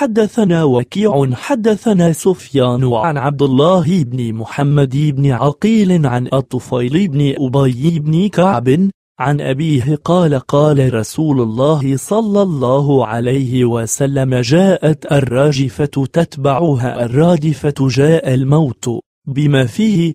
حدثنا وكيع حدثنا سفيان عن عبد الله بن محمد بن عقيل عن الطفيل بن أبي بن كعب عن أبيه قال قال رسول الله صلى الله عليه وسلم جاءت الراجفة تتبعها الرادفة جاء الموت بما فيه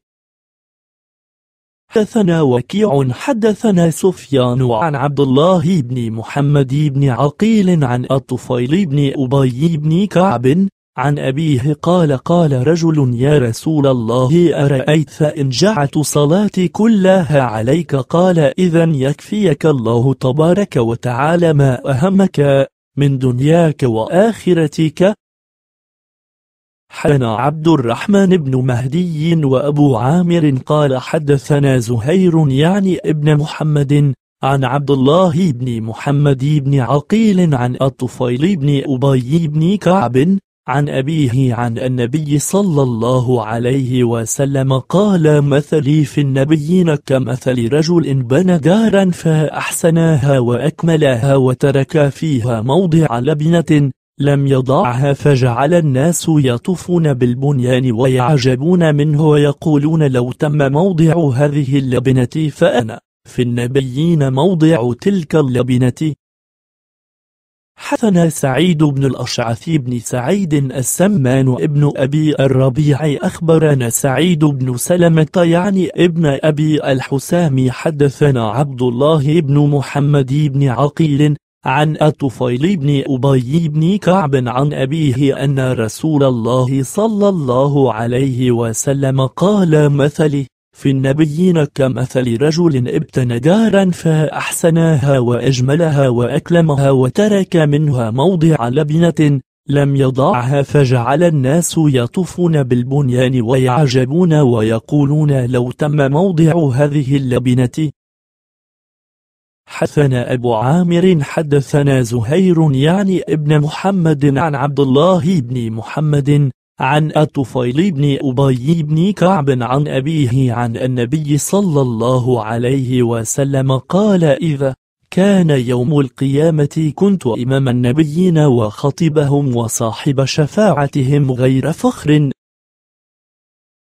حدثنا وكيع حدثنا سفيان عن عبد الله بن محمد بن عقيل عن الطفيل بن أبي بن كعب عن أبيه قال قال رجل يا رسول الله أرأيت إن جعت صلاتي كلها عليك قال إذا يكفيك الله تبارك وتعالى ما أهمك من دنياك وآخرتك حدثنا عبد الرحمن بن مهدي وأبو عامر قال حدثنا زهير يعني ابن محمد عن عبد الله بن محمد بن عقيل عن الطفيل بن أبي بن كعب عن أبيه عن النبي صلى الله عليه وسلم قال مثلي في النبيين كمثل رجل بنى دارا فأحسناها وأكملها وترك فيها موضع لبنة لم يضعها فجعل الناس يطوفون بالبنيان ويعجبون منه ويقولون لو تم موضع هذه اللبنة فأنا في النبيين موضع تلك اللبنة حثنا سعيد بن الأشعث بن سعيد السمان ابن أبي الربيع أخبرنا سعيد بن سلمة يعني ابن أبي الحسام حدثنا عبد الله بن محمد بن عقيل عن الطفيل بن أبي بن كعب عن أبيه أن رسول الله صلى الله عليه وسلم قال مثلي في النبيين كمثل رجل ابتنى دارا فأحسنها وأجملها وأكلمها وترك منها موضع لبنة لم يضعها فجعل الناس يطوفون بالبنيان ويعجبون ويقولون لو تم موضع هذه اللبنة حدثنا أبو عامر حدثنا زهير يعني ابن محمد عن عبد الله بن محمد عن الطفيل بن أبي بن كعب عن أبيه عن النبي صلى الله عليه وسلم قال إذا كان يوم القيامة كنت إمام النبيين وخطبهم وصاحب شفاعتهم غير فخر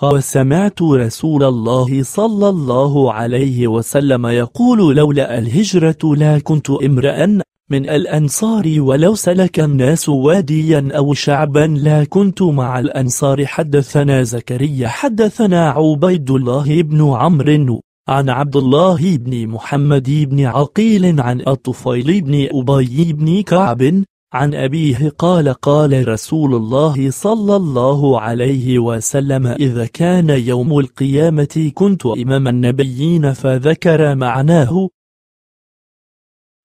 قال سمعت رسول الله صلى الله عليه وسلم يقول لولا الهجرة لا كنت امرأ من الأنصار ولو سلك الناس واديا أو شعبا لا كنت مع الأنصار حدثنا زكريا حدثنا عبيد الله بن عمرو عن عبد الله بن محمد بن عقيل عن الطفيل بن أبي بن كعب عن أبيه قال قال رسول الله صلى الله عليه وسلم إذا كان يوم القيامة كنت إمام النبيين فذكر معناه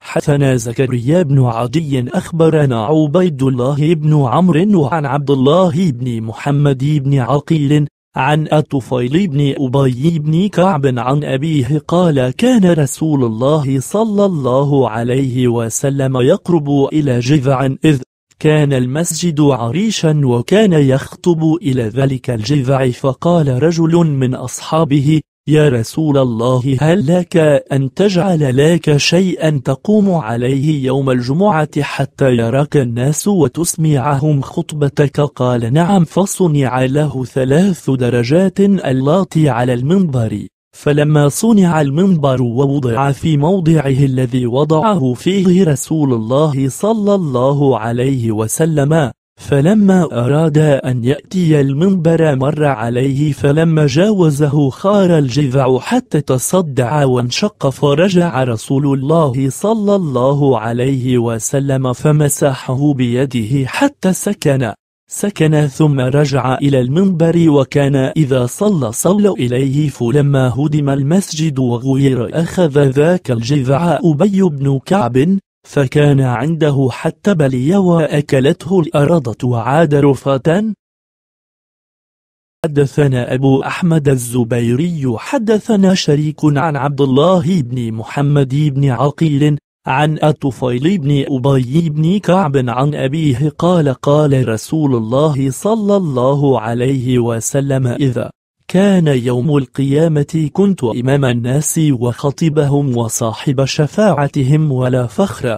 حدثنا زكريا بن عدي أخبرنا عبيد الله بن عمرو عن عبد الله بن محمد بن عقيل عن الطفيل بن أبي بن كعب عن أبيه قال كان رسول الله صلى الله عليه وسلم يقرب إلى جذع إذ كان المسجد عريشا وكان يخطب إلى ذلك الجذع فقال رجل من أصحابه يا رسول الله هل لك أن تجعل لك شيئا تقوم عليه يوم الجمعة حتى يراك الناس وتسمعهم خطبتك قال نعم فصنع له ثلاث درجات اللاتي على المنبر فلما صنع المنبر ووضع في موضعه الذي وضعه فيه رسول الله صلى الله عليه وسلم فلما أراد أن يأتي المنبر مر عليه فلما جاوزه خار الجذع حتى تصدع وانشق فرجع رسول الله صلى الله عليه وسلم فمسحه بيده حتى سكن سكن ثم رجع إلى المنبر وكان إذا صلى صلى إليه فلما هدم المسجد وغير أخذ ذاك الجذع أبي بن كعب فكان عنده حتى بلي وأكلته الأرض وعاد رفاة حدثنا أبو أحمد الزبيري حدثنا شريك عن عبد الله بن محمد بن عقيل عن الطفيل بن أبي بن كعب عن أبيه قال قال رسول الله صلى الله عليه وسلم إذا كان يوم القيامة كنت إمام الناس وخطيبهم وصاحب شفاعتهم ولا فخر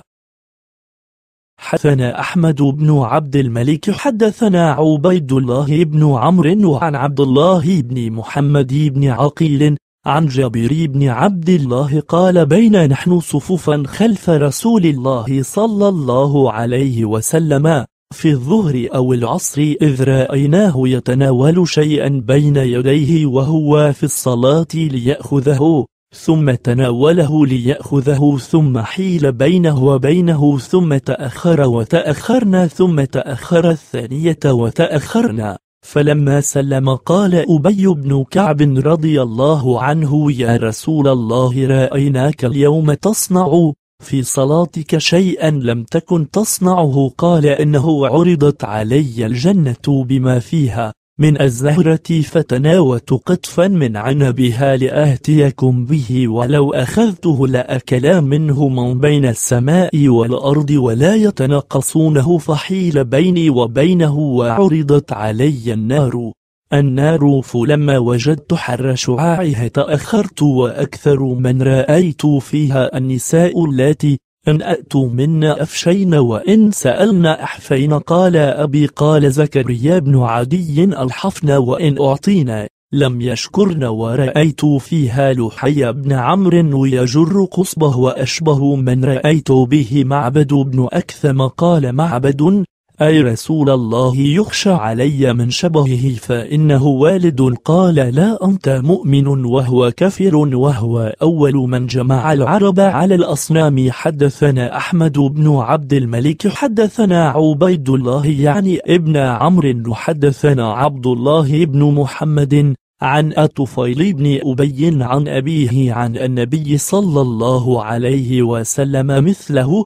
حدثنا أحمد بن عبد الملك حدثنا عبيد الله بن عمرو وعن عبد الله بن محمد بن عقيل عن جابر بن عبد الله قال بين نحن صفوفا خلف رسول الله صلى الله عليه وسلم في الظهر أو العصر إذ رأيناه يتناول شيئا بين يديه وهو في الصلاة ليأخذه ثم تناوله ليأخذه ثم حيل بينه وبينه ثم تأخر وتأخرنا ثم تأخر الثانية وتأخرنا فلما سلم قال أبي بن كعب رضي الله عنه يا رسول الله رأيناك اليوم تصنع في صلاتك شيئا لم تكن تصنعه قال إنه عرضت علي الجنة بما فيها من الزهرة فتناوت قطفا من عنبها لآتيكم به ولو أخذته لأكلا منه من بين السماء والأرض ولا يتناقصونه فحيل بيني وبينه وعرضت علي النار النار فلما وجدت حر شعاعها تأخرت وأكثر من رأيت فيها النساء التي أن أتوا منا أفشين وإن سألنا أحفين قال أبي قال زكريا بن عدي الحفن وإن أعطينا لم يشكرن ورأيت فيها لحي بن عمرو ويجر قصبه وأشبه من رأيت به معبد بن أكثم قال معبد أي رسول الله يخشى علي من شبهه فإنه والد قال لا أنت مؤمن وهو كافر وهو أول من جمع العرب على الأصنام حدثنا أحمد بن عبد الملك حدثنا عبيد الله يعني ابن عمرو حدثنا عبد الله بن محمد عن الطفيل بن أبي عن أبيه عن النبي صلى الله عليه وسلم مثله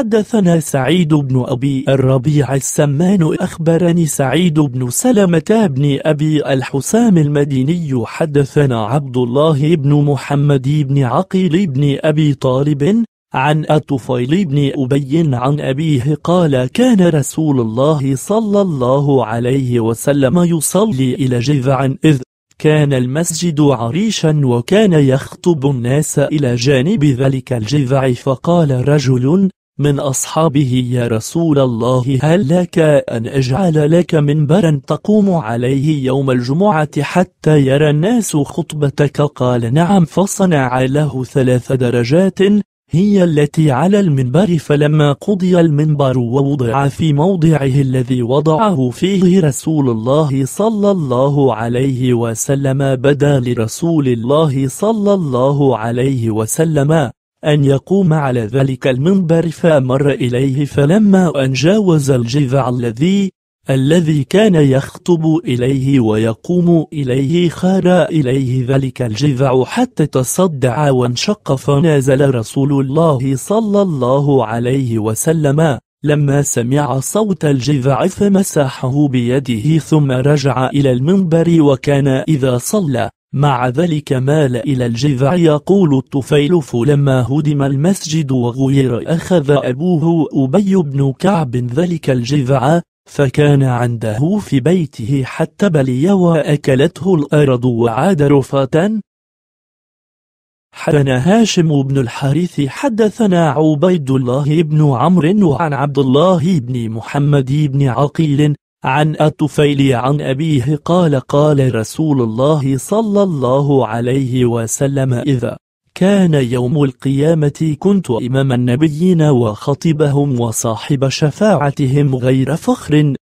حدثنا سعيد بن أبي الربيع السمان أخبرني سعيد بن سلمة بن أبي الحسام المديني حدثنا عبد الله بن محمد بن عقيل بن أبي طالب عن الطفيل بن أبي عن أبيه قال كان رسول الله صلى الله عليه وسلم يصلي إلى جذع إذ كان المسجد عريشا وكان يخطب الناس إلى جانب ذلك الجذع فقال رجل من أصحابه يا رسول الله هل لك أن أجعل لك منبرا تقوم عليه يوم الجمعة حتى يرى الناس خطبتك قال نعم فصنع له ثلاث درجات هي التي على المنبر فلما قضي المنبر ووضع في موضعه الذي وضعه فيه رسول الله صلى الله عليه وسلم بدا لرسول الله صلى الله عليه وسلم أن يقوم على ذلك المنبر فأمر إليه فلما أن جاوز الجذع الذي الذي كان يخطب إليه ويقوم إليه خار إليه ذلك الجذع حتى تصدع وانشق فنازل رسول الله صلى الله عليه وسلم لما سمع صوت الجذع فمسحه بيده ثم رجع إلى المنبر وكان إذا صلى مع ذلك مال إلى الجذع يقول الطفيلف لما هدم المسجد وغير أخذ أبوه أبي بن كعب ذلك الجذع فكان عنده في بيته حتى بلي وأكلته الأرض وعاد رفاة حدثنا هاشم بن الحارث حدثنا عبيد الله بن عمرو وعن عبد الله بن محمد بن عقيل عن الطفيل عن أبيه قال قال رسول الله صلى الله عليه وسلم إذا كان يوم القيامة كنت إمام النبيين وخطبهم وصاحب شفاعتهم غير فخر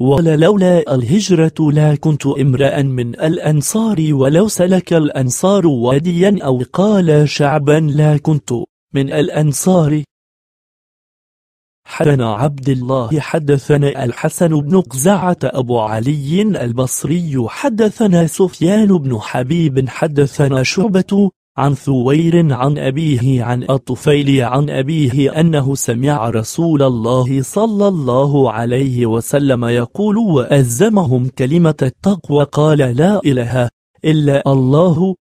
ولولا الهجرة لا كنت امرأ من الأنصار ولو سلك الأنصار واديا أو قال شعبا لا كنت من الأنصار حدثنا عبد الله حدثنا الحسن بن قزعة أبو علي البصري حدثنا سفيان بن حبيب حدثنا شعبة عن ثوير عن أبيه عن الطفيل عن أبيه أنه سمع رسول الله صلى الله عليه وسلم يقول وأزمهم كلمة التقوى قال لا إله إلا الله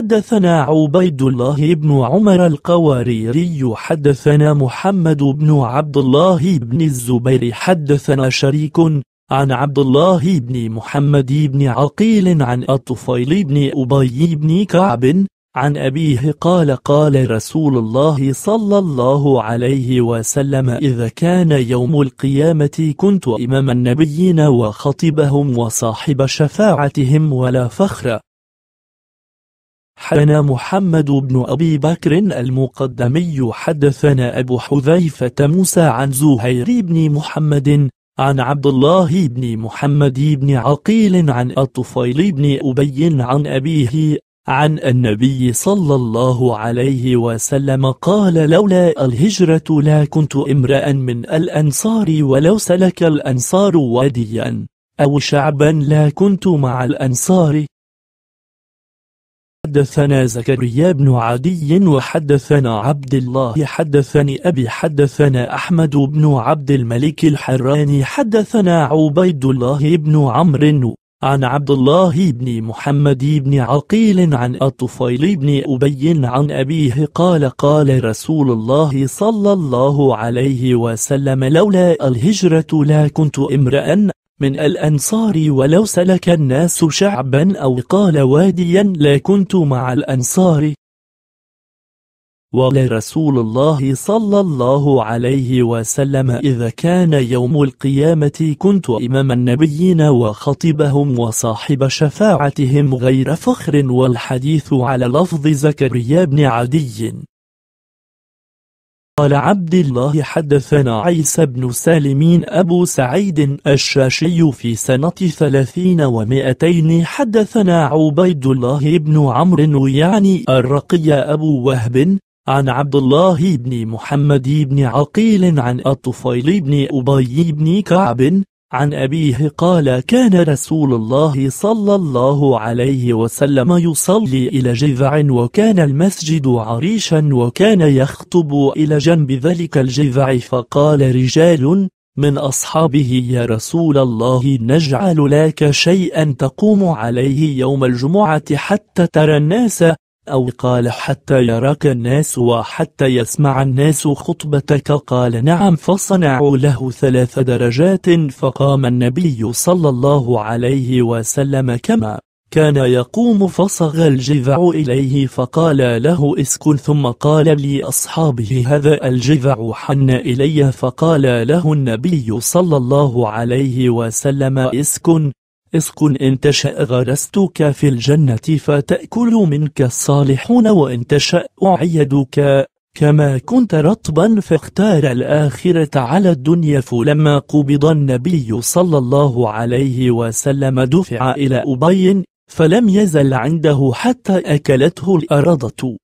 حدثنا عبيد الله بن عمر القواريري حدثنا محمد بن عبد الله بن الزبير حدثنا شريك عن عبد الله بن محمد بن عقيل عن الطفيل بن أبي بن كعب عن أبيه قال قال رسول الله صلى الله عليه وسلم إذا كان يوم القيامة كنت إمام النبيين وخطبهم وصاحب شفاعتهم ولا فخر حدثنا محمد بن أبي بكر المقدمي حدثنا أبو حذيفة موسى عن زهير بن محمد عن عبد الله بن محمد بن عقيل عن الطفيل بن أبي عن أبيه عن النبي صلى الله عليه وسلم قال لولا الهجرة لا كنت امرأ من الأنصار ولو سلك الأنصار واديا أو شعبا لا كنت مع الأنصار حدثنا زكريا بن عدي وحدثنا عبد الله حدثني أبي حدثنا أحمد بن عبد الملك الحراني حدثنا عبيد الله بن عمرو عن عبد الله بن محمد بن عقيل عن الطفيل بن أبي عن أبيه قال قال رسول الله صلى الله عليه وسلم لولا الهجرة لا كنت امرأ من الأنصار ولو سلك الناس شعبا أو قال واديا لا كنت مع الأنصار وقال رسول الله صلى الله عليه وسلم إذا كان يوم القيامة كنت إمام النبيين وخطبهم وصاحب شفاعتهم غير فخر والحديث على لفظ زكريا بن عدي قال عبد الله حدثنا عيسى بن سالمين أبو سعيد الشاشي في سنة ثلاثين ومائتين حدثنا عبيد الله بن عمرو يعني الرقي أبو وهب عن عبد الله بن محمد بن عقيل عن الطفيل بن أبي بن كعب عن أبيه قال كان رسول الله صلى الله عليه وسلم يصلي إلى جذع وكان المسجد عريشا وكان يخطب إلى جنب ذلك الجذع فقال رجال من أصحابه يا رسول الله نجعل لك شيئا تقوم عليه يوم الجمعة حتى ترى الناس أو قال حتى يراك الناس وحتى يسمع الناس خطبتك قال نعم فصنعوا له ثلاث درجات فقام النبي صلى الله عليه وسلم كما كان يقوم فصغ الجذع إليه فقال له اسكن ثم قال لأصحابه هذا الجذع حن إلي فقال له النبي صلى الله عليه وسلم اسكن اسكن إن تشأ غرستك في الجنة فتأكل منك الصالحون وإن تشأ أعيدك كما كنت رطبا فاختار الآخرة على الدنيا فلما قبض النبي صلى الله عليه وسلم دفع إلى أبي فلم يزل عنده حتى أكلته الأرضة